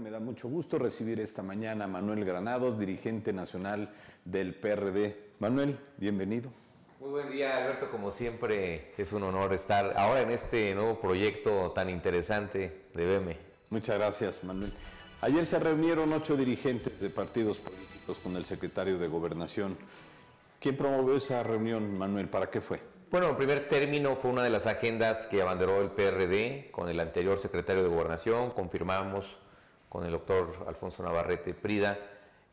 Me da mucho gusto recibir esta mañana a Manuel Granados, dirigente nacional del PRD. Manuel, bienvenido. Muy buen día, Alberto. Como siempre, es un honor estar ahora en este nuevo proyecto tan interesante de BEME. Muchas gracias, Manuel. Ayer se reunieron ocho dirigentes de partidos políticos con el secretario de Gobernación. ¿Quién promovió esa reunión, Manuel? ¿Para qué fue? Bueno, en primer término fue una de las agendas que abanderó el PRD con el anterior secretario de Gobernación. Confirmamos con el doctor Alfonso Navarrete Prida,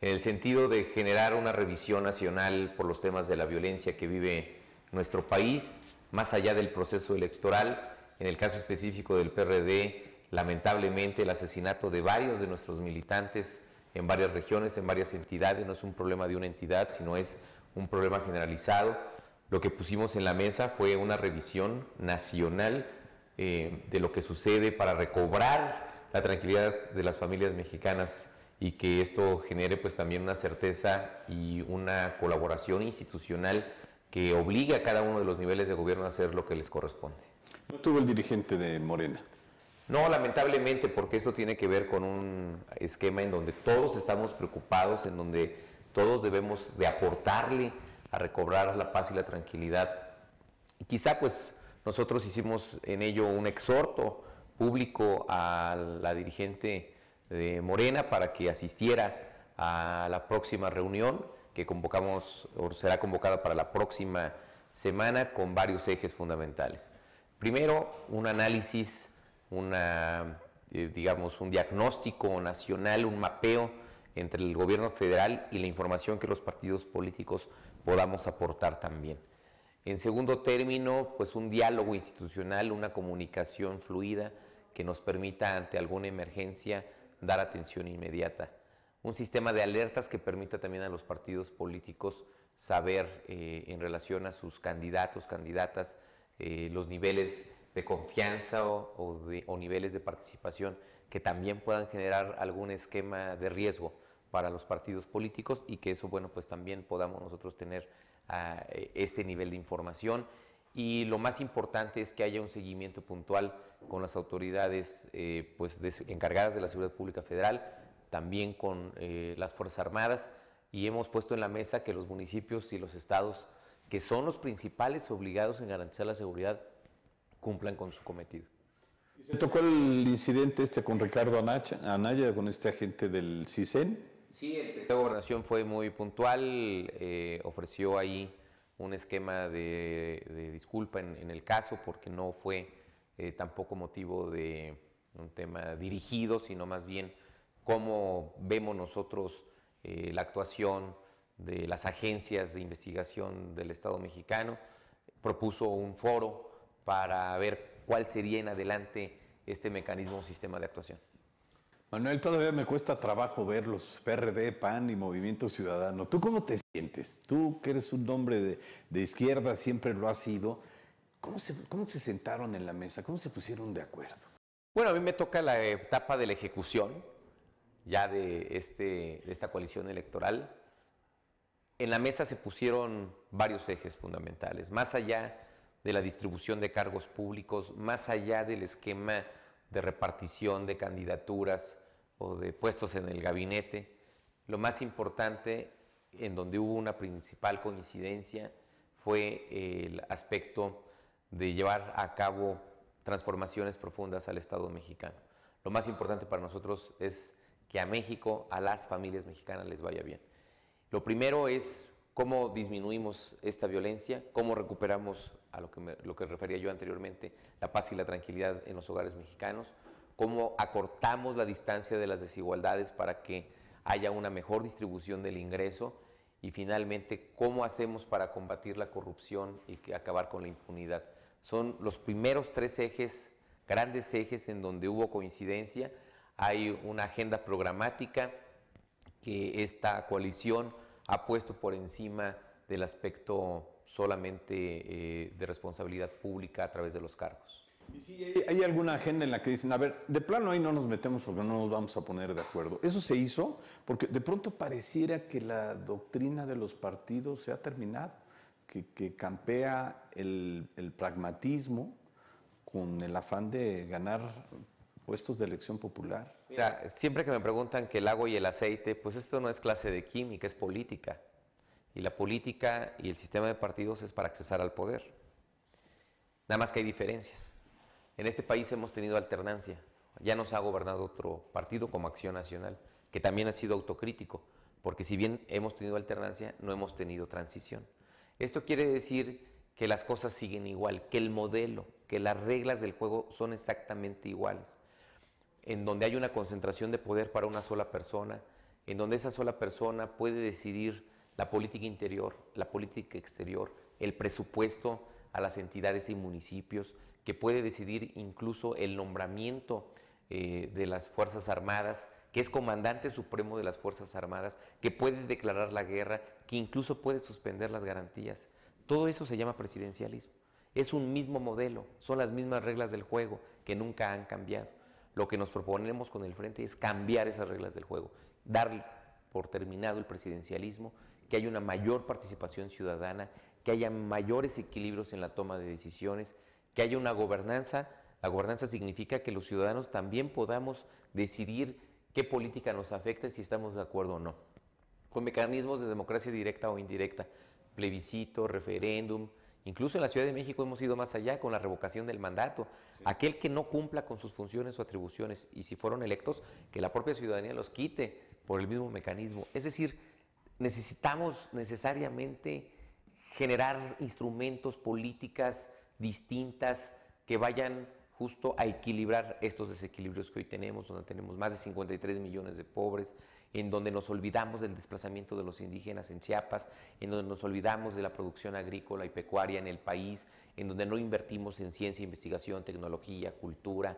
en el sentido de generar una revisión nacional por los temas de la violencia que vive nuestro país, más allá del proceso electoral. En el caso específico del PRD, lamentablemente el asesinato de varios de nuestros militantes en varias regiones, en varias entidades, no es un problema de una entidad, sino es un problema generalizado. Lo que pusimos en la mesa fue una revisión nacional eh, de lo que sucede para recobrar la tranquilidad de las familias mexicanas y que esto genere pues también una certeza y una colaboración institucional que obligue a cada uno de los niveles de gobierno a hacer lo que les corresponde. ¿No estuvo el dirigente de Morena? No, lamentablemente, porque esto tiene que ver con un esquema en donde todos estamos preocupados, en donde todos debemos de aportarle a recobrar la paz y la tranquilidad. Y quizá pues nosotros hicimos en ello un exhorto público a la dirigente de Morena para que asistiera a la próxima reunión que convocamos o será convocada para la próxima semana con varios ejes fundamentales. Primero, un análisis, una, eh, digamos, un diagnóstico nacional, un mapeo entre el gobierno federal y la información que los partidos políticos podamos aportar también. En segundo término, pues un diálogo institucional, una comunicación fluida, que nos permita ante alguna emergencia dar atención inmediata. Un sistema de alertas que permita también a los partidos políticos saber eh, en relación a sus candidatos, candidatas, eh, los niveles de confianza o, niveles de participación que también puedan generar algún esquema de riesgo para los partidos políticos y que eso, bueno, pues también podamos nosotros tener ah, eh, este nivel de información y lo más importante es que haya un seguimiento puntual con las autoridades eh, pues, encargadas de la seguridad pública federal, también con eh, las Fuerzas Armadas y hemos puesto en la mesa que los municipios y los estados, que son los principales obligados en garantizar la seguridad, cumplan con su cometido. ¿Se tocó el incidente este con Ricardo Anaya, con este agente del CISEN? Sí, el secretario de Gobernación fue muy puntual, eh, ofreció ahí un esquema de, disculpa en, el caso porque no fue eh, tampoco motivo de un tema dirigido, sino más bien cómo vemos nosotros eh, la actuación de las agencias de investigación del Estado mexicano. Propuso un foro para ver cuál sería en adelante este mecanismo o sistema de actuación. Manuel, todavía me cuesta trabajo verlos, PRD, PAN y Movimiento Ciudadano. ¿Tú cómo te sientes? Tú que eres un hombre de, izquierda, siempre lo has sido. ¿Cómo se, sentaron en la mesa? ¿Cómo se pusieron de acuerdo? Bueno, a mí me toca la etapa de la ejecución ya de, este, de esta coalición electoral. En la mesa se pusieron varios ejes fundamentales, más allá de la distribución de cargos públicos, más allá del esquema de repartición de candidaturas o de puestos en el gabinete. Lo más importante, en donde hubo una principal coincidencia, fue el aspecto de llevar a cabo transformaciones profundas al Estado mexicano. Lo más importante para nosotros es que a México, a las familias mexicanas les vaya bien. Lo primero es cómo disminuimos esta violencia, cómo recuperamos a lo que, lo que refería yo anteriormente, la paz y la tranquilidad en los hogares mexicanos, cómo acortamos la distancia de las desigualdades para que haya una mejor distribución del ingreso y finalmente cómo hacemos para combatir la corrupción y acabar con la impunidad. Son los primeros tres ejes, grandes ejes en donde hubo coincidencia. Hay una agenda programática que esta coalición ha puesto por encima del aspecto solamente eh, de responsabilidad pública a través de los cargos. si hay, alguna agenda en la que dicen, a ver, de plano ahí no nos metemos porque no nos vamos a poner de acuerdo? ¿Eso se hizo? Porque de pronto pareciera que la doctrina de los partidos se ha terminado, que, campea el, el pragmatismo con el afán de ganar puestos de elección popular. Mira, siempre que me preguntan que el agua y el aceite, pues esto no es clase de química, es política. Y la política y el sistema de partidos es para accesar al poder. Nada más que hay diferencias. En este país hemos tenido alternancia. Ya nos ha gobernado otro partido como Acción Nacional, que también ha sido autocrítico, porque si bien hemos tenido alternancia, no hemos tenido transición. Esto quiere decir que las cosas siguen igual, que el modelo, que las reglas del juego son exactamente iguales en donde hay una concentración de poder para una sola persona, en donde esa sola persona puede decidir la política interior, la política exterior, el presupuesto a las entidades y municipios, que puede decidir incluso el nombramiento eh, de las Fuerzas Armadas, que es comandante supremo de las Fuerzas Armadas, que puede declarar la guerra, que incluso puede suspender las garantías. Todo eso se llama presidencialismo. Es un mismo modelo, son las mismas reglas del juego que nunca han cambiado. Lo que nos proponemos con el frente es cambiar esas reglas del juego, dar por terminado el presidencialismo, que haya una mayor participación ciudadana, que haya mayores equilibrios en la toma de decisiones, que haya una gobernanza. La gobernanza significa que los ciudadanos también podamos decidir qué política nos afecta, y si estamos de acuerdo o no, con mecanismos de democracia directa o indirecta, plebiscito, referéndum, Incluso en la Ciudad de México hemos ido más allá con la revocación del mandato. Aquel que no cumpla con sus funciones o atribuciones y si fueron electos, que la propia ciudadanía los quite por el mismo mecanismo. Es decir, necesitamos necesariamente generar instrumentos, políticas distintas que vayan justo a equilibrar estos desequilibrios que hoy tenemos, donde tenemos más de 53 millones de pobres, en donde nos olvidamos del desplazamiento de los indígenas en Chiapas, en donde nos olvidamos de la producción agrícola y pecuaria en el país, en donde no invertimos en ciencia, investigación, tecnología, cultura,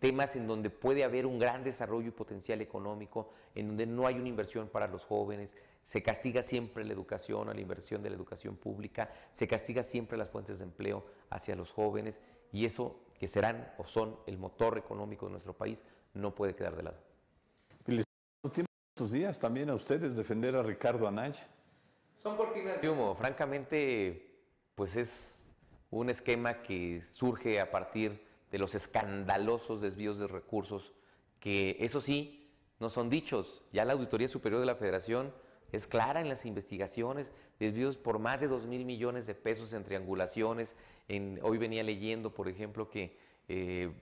temas en donde puede haber un gran desarrollo y potencial económico, en donde no hay una inversión para los jóvenes, se castiga siempre la educación, a la inversión de la educación pública, se castiga siempre las fuentes de empleo hacia los jóvenes y eso que serán o son el motor económico de nuestro país no puede quedar de lado estos días también a ustedes, defender a Ricardo Anaya. Son cortinas de humo. Francamente, pues es un esquema que surge a partir de los escandalosos desvíos de recursos que, eso sí, no son dichos. Ya la Auditoría Superior de la Federación es clara en las investigaciones, desvíos por más de 2 mil millones de pesos en triangulaciones. En, hoy venía leyendo, por ejemplo, que eh,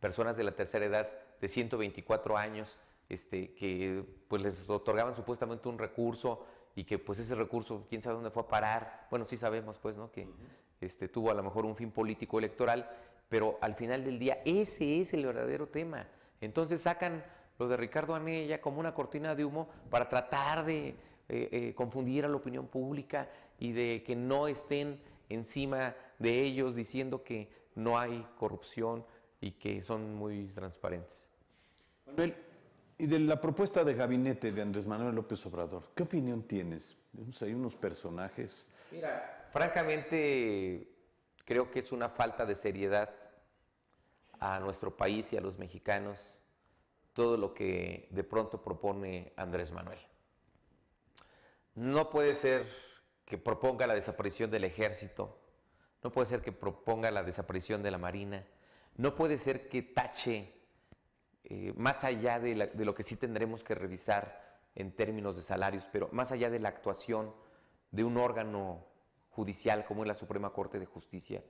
personas de la tercera edad de 124 años este, que pues les otorgaban supuestamente un recurso y que pues ese recurso, quién sabe dónde fue a parar, bueno, sí sabemos pues, ¿no? Que este, tuvo a lo mejor un fin político electoral, pero al final del día ese es el verdadero tema. Entonces sacan lo de Ricardo Anella como una cortina de humo para tratar de eh, eh, confundir a la opinión pública y de que no estén encima de ellos diciendo que no hay corrupción y que son muy transparentes. Manuel, y de la propuesta de gabinete de Andrés Manuel López Obrador, ¿qué opinión tienes? Hay unos personajes. Mira, francamente creo que es una falta de seriedad a nuestro país y a los mexicanos todo lo que de pronto propone Andrés Manuel. No puede ser que proponga la desaparición del ejército, no puede ser que proponga la desaparición de la marina, no puede ser que tache eh, más allá de, lo que sí tendremos que revisar en términos de salarios, pero más allá de la actuación de un órgano judicial como es la Suprema Corte de Justicia,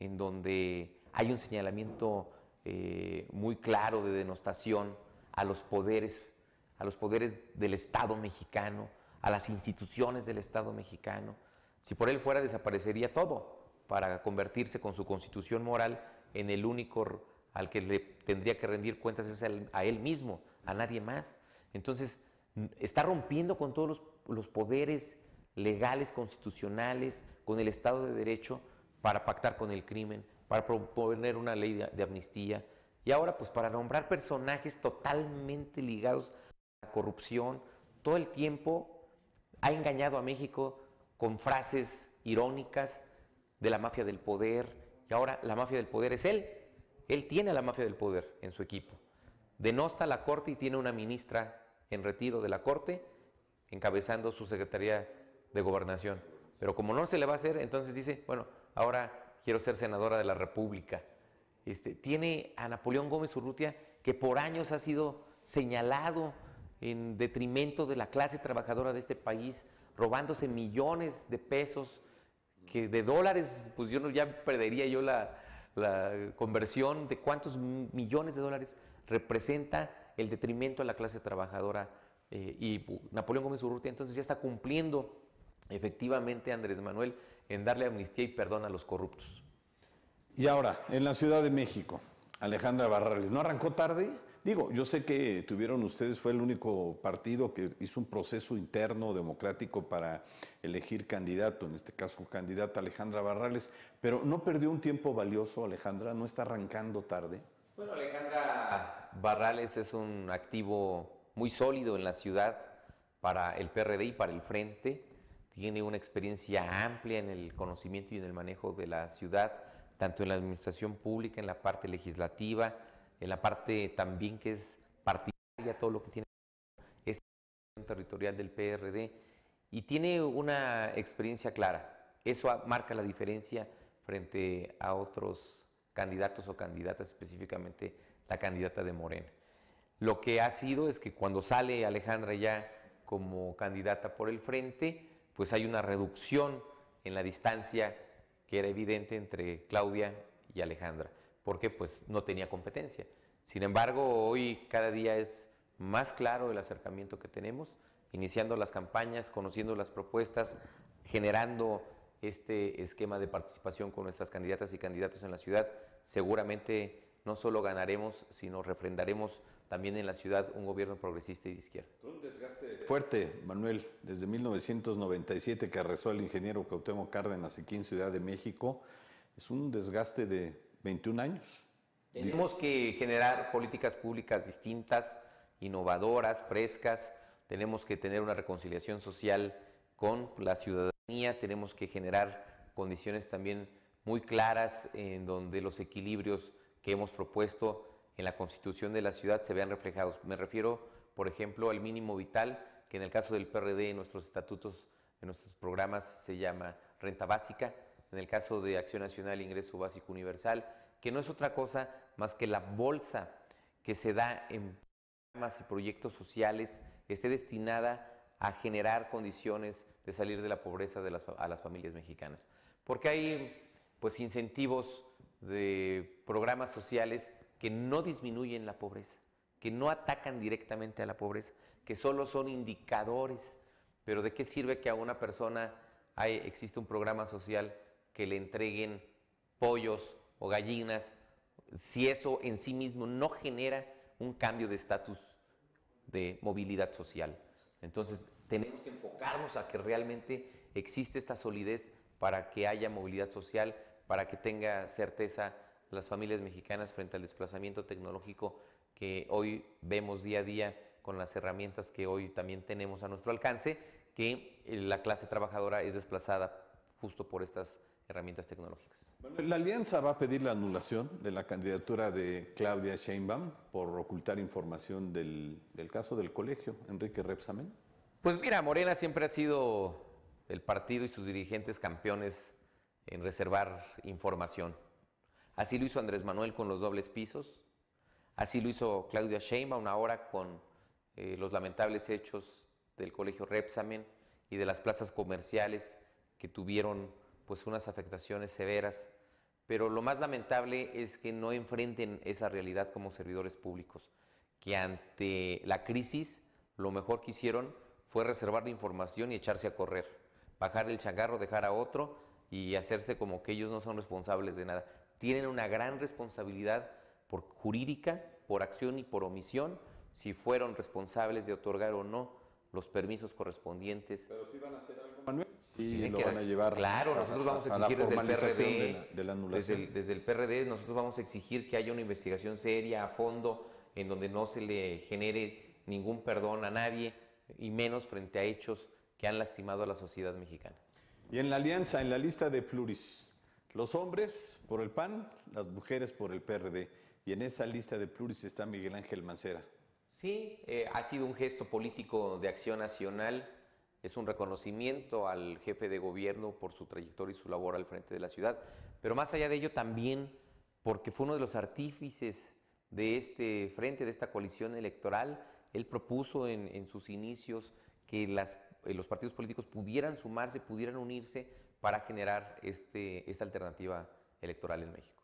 en donde hay un señalamiento eh, muy claro de denostación a los poderes, a los poderes del Estado mexicano, a las instituciones del Estado mexicano. Si por él fuera, desaparecería todo para convertirse con su constitución moral en el único al que le tendría que rendir cuentas es a él mismo, a nadie más. Entonces, está rompiendo con todos los, poderes legales, constitucionales, con el Estado de Derecho para pactar con el crimen, para proponer una ley de, de amnistía y ahora pues para nombrar personajes totalmente ligados a la corrupción. Todo el tiempo ha engañado a México con frases irónicas de la mafia del poder y ahora la mafia del poder es él él tiene a la mafia del poder en su equipo. Denosta la corte y tiene una ministra en retiro de la corte encabezando su secretaría de gobernación. Pero como no se le va a hacer, entonces dice, bueno, ahora quiero ser senadora de la República. Este, tiene a Napoleón Gómez Urrutia, que por años ha sido señalado en detrimento de la clase trabajadora de este país, robándose millones de pesos, que de dólares, pues yo ya perdería yo la, la conversión de cuántos millones de dólares representa el detrimento a la clase trabajadora. Eh, y Napoleón Gómez Urrutia entonces ya está cumpliendo efectivamente Andrés Manuel en darle amnistía y perdón a los corruptos. Y ahora, en la Ciudad de México, Alejandra Barrales. ¿No arrancó tarde? Digo, yo sé que tuvieron ustedes, fue el único partido que hizo un proceso interno democrático para elegir candidato, en este caso candidata Alejandra Barrales, pero ¿no perdió un tiempo valioso Alejandra? ¿No está arrancando tarde? Bueno, Alejandra Barrales es un activo muy sólido en la ciudad para el PRD y para el Frente. Tiene una experiencia amplia en el conocimiento y en el manejo de la ciudad tanto en la administración pública, en la parte legislativa, en la parte también que es partidaria, todo lo que tiene esta territorial del PRD, y tiene una experiencia clara. Eso marca la diferencia frente a otros candidatos o candidatas, específicamente la candidata de Morena. Lo que ha sido es que cuando sale Alejandra ya como candidata por el frente, pues hay una reducción en la distancia que era evidente entre Claudia y Alejandra, porque pues no tenía competencia. Sin embargo, hoy cada día es más claro el acercamiento que tenemos, iniciando las campañas, conociendo las propuestas, generando este esquema de participación con nuestras candidatas y candidatos en la ciudad, seguramente no solo ganaremos, sino refrendaremos también en la ciudad un gobierno progresista y de izquierda. Un desgaste fuerte, Manuel, desde 1997 que arrestó el ingeniero Cautemo Cárdenas aquí en Ciudad de México, es un desgaste de 21 años. Tenemos que generar políticas públicas distintas, innovadoras, frescas, tenemos que tener una reconciliación social con la ciudadanía, tenemos que generar condiciones también muy claras en donde los equilibrios que hemos propuesto en la constitución de la ciudad se vean reflejados. Me refiero, por ejemplo, al mínimo vital, que en el caso del PRD en nuestros estatutos, en nuestros programas se llama renta básica, en el caso de Acción Nacional Ingreso Básico Universal, que no es otra cosa más que la bolsa que se da en programas y proyectos sociales esté destinada a generar condiciones de salir de la pobreza de las, a las familias mexicanas. Porque hay pues incentivos de programas sociales que no disminuyen la pobreza, que no atacan directamente a la pobreza, que solo son indicadores. Pero ¿de qué sirve que a una persona existe un programa social que le entreguen pollos o gallinas si eso en sí mismo no genera un cambio de estatus de movilidad social? Entonces tenemos que enfocarnos a que realmente existe esta solidez para que haya movilidad social, para que tenga certeza las familias mexicanas frente al desplazamiento tecnológico que hoy vemos día a día con las herramientas que hoy también tenemos a nuestro alcance, que eh, la clase trabajadora es desplazada justo por estas herramientas tecnológicas. la alianza va a pedir la anulación de la candidatura de Claudia Sheinbaum por ocultar información del, del caso del colegio, Enrique Repsamen. Pues mira, Morena siempre ha sido el partido y sus dirigentes campeones en reservar información. Así lo hizo Andrés Manuel con los dobles pisos, así lo hizo Claudia Sheinbaum ahora con eh, los lamentables hechos del colegio Repsamen y de las plazas comerciales que tuvieron pues unas afectaciones severas. Pero lo más lamentable es que no enfrenten esa realidad como servidores públicos, que ante la crisis lo mejor que hicieron fue reservar la información y echarse a correr, bajar el changarro, dejar a otro y hacerse como que ellos no son responsables de nada tienen una gran responsabilidad por jurídica, por acción y por omisión, si fueron responsables de otorgar o no los permisos correspondientes. Pero si van a hacer algo, Manuel. Pues sí, lo van a llevar. Claro, nosotros vamos a, exigir desde el PRD, de desde el PRD, nosotros vamos a exigir que haya una investigación seria a fondo en donde no se le genere ningún perdón a nadie y menos frente a hechos que han lastimado a la sociedad mexicana. Y en la alianza, en la lista de pluris, los hombres por el PAN, las mujeres por el PRD. Y en esa lista de pluris está Miguel Ángel Mancera. Sí, eh, ha sido un gesto político de acción nacional. Es un reconocimiento al jefe de gobierno por su trayectoria y su labor al frente de la ciudad. Pero más allá de ello, también porque fue uno de los artífices de este frente, de esta coalición electoral. Él propuso en, sus inicios que eh, los partidos políticos pudieran sumarse, pudieran unirse para generar este, esta alternativa electoral en México.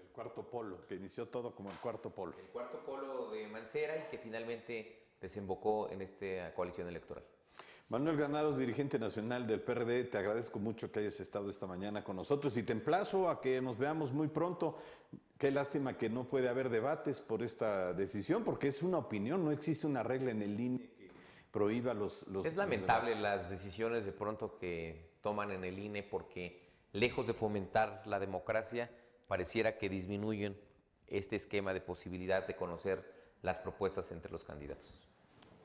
El cuarto polo, que inició todo como el cuarto polo. El cuarto polo de Mancera y que finalmente desembocó en esta coalición electoral. Manuel Granados, dirigente nacional del PRD, te agradezco mucho que hayas estado esta mañana con nosotros y te emplazo a que nos veamos muy pronto. Qué lástima que no puede haber debates por esta decisión, porque es una opinión, no existe una regla en el INE prohíba los... los es lamentable las decisiones de pronto que toman en el INE porque lejos de fomentar la democracia, pareciera que disminuyen este esquema de posibilidad de conocer las propuestas entre los candidatos.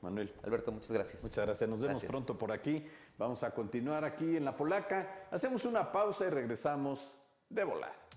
Manuel. Alberto, muchas gracias. Muchas gracias. Nos vemos pronto por aquí. Vamos a continuar aquí en La Polaca. Hacemos una pausa y regresamos de volar.